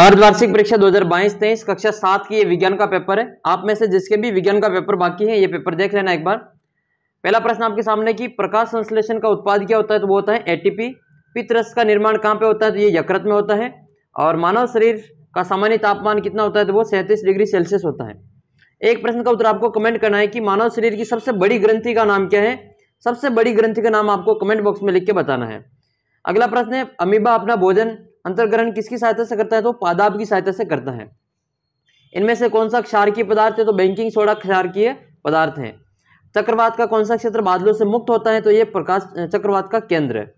अर्धवार्षिक परीक्षा 2022-23 कक्षा सात की ये विज्ञान का पेपर है आप में से जिसके भी विज्ञान का पेपर बाकी है ये पेपर देख लेना एक बार पहला प्रश्न आपके सामने की प्रकाश संश्लेषण का उत्पाद क्या होता है तो वो होता है एटीपी पितरस का निर्माण कहाँ पे होता है तो ये यकृत में होता है और मानव शरीर का सामान्य तापमान कितना होता है तो वो सैंतीस डिग्री सेल्सियस होता है एक प्रश्न का उत्तर आपको कमेंट करना है कि मानव शरीर की सबसे बड़ी ग्रंथि का नाम क्या है सबसे बड़ी ग्रंथि का नाम आपको कमेंट बॉक्स में लिख के बताना है अगला प्रश्न है अमीबा अपना भोजन अंतर्ग्रहण किसकी सहायता से करता है तो पादाब की सहायता से करता है इनमें से कौन सा क्षारकीय पदार्थ है तो बैंकिंग सोडा क्षारकीय पदार्थ है चक्रवात का कौन सा क्षेत्र बादलों से मुक्त होता है तो ये प्रकाश चक्रवात का केंद्र है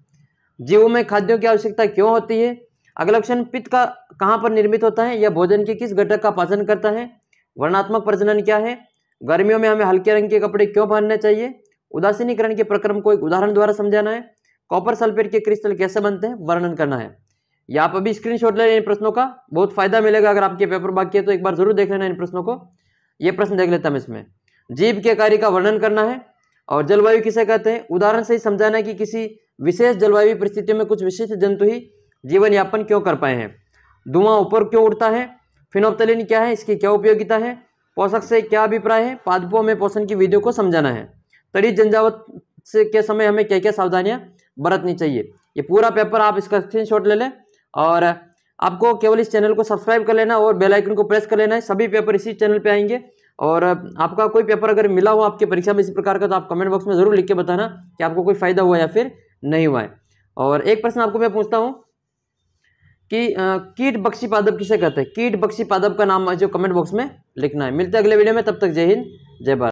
जीवों में खाद्यों की आवश्यकता क्यों होती है अगला क्वेश्चन पित्त का कहाँ पर निर्मित होता है यह भोजन के किस घटक का पाचन करता है वर्णात्मक प्रजनन क्या है गर्मियों में हमें हल्के रंग के कपड़े क्यों पहनने चाहिए उदासीनीकरण के प्रक्रम को एक उदाहरण द्वारा समझाना है कॉपर सल्फेट के क्रिस्टल कैसे बनते हैं वर्णन करना है यहाँ आप अभी स्क्रीनशॉट ले इन प्रश्नों का बहुत फायदा मिलेगा अगर आपके पेपर बाकी है तो एक बार जरूर देख लेना इन प्रश्नों को ये प्रश्न देख लेता हम इसमें जीव के कार्य का वर्णन करना है और जलवायु किसे कहते हैं उदाहरण से ही समझाना है कि किसी विशेष जलवायु परिस्थितियों में कुछ विशिष्ट जंतु ही जीवन यापन क्यों कर पाए हैं धुआं ऊपर क्यों उड़ता है फिनोप्तलिन क्या है इसकी क्या उपयोगिता है पोषक से क्या अभिप्राय है पादपों में पोषण की विधियों को समझाना है तड़ी जनजावत से के समय हमें क्या क्या सावधानियां बरतनी चाहिए ये पूरा पेपर आप इसका स्क्रीन ले लें और आपको केवल इस चैनल को सब्सक्राइब कर लेना और बेल आइकन को प्रेस कर लेना है सभी पेपर इसी चैनल पे आएंगे और आपका कोई पेपर अगर मिला हो आपके परीक्षा में इसी प्रकार का तो आप कमेंट बॉक्स में ज़रूर लिख के बताना कि आपको कोई फ़ायदा हुआ या फिर नहीं हुआ है और एक प्रश्न आपको मैं पूछता हूँ कि कीट बख्शी पादब किसे कहते हैं कीट बक्शी पादब का नाम जो कमेंट बॉक्स में लिखना है मिलते हैं अगले वीडियो में तब तक जय हिंद जय भारत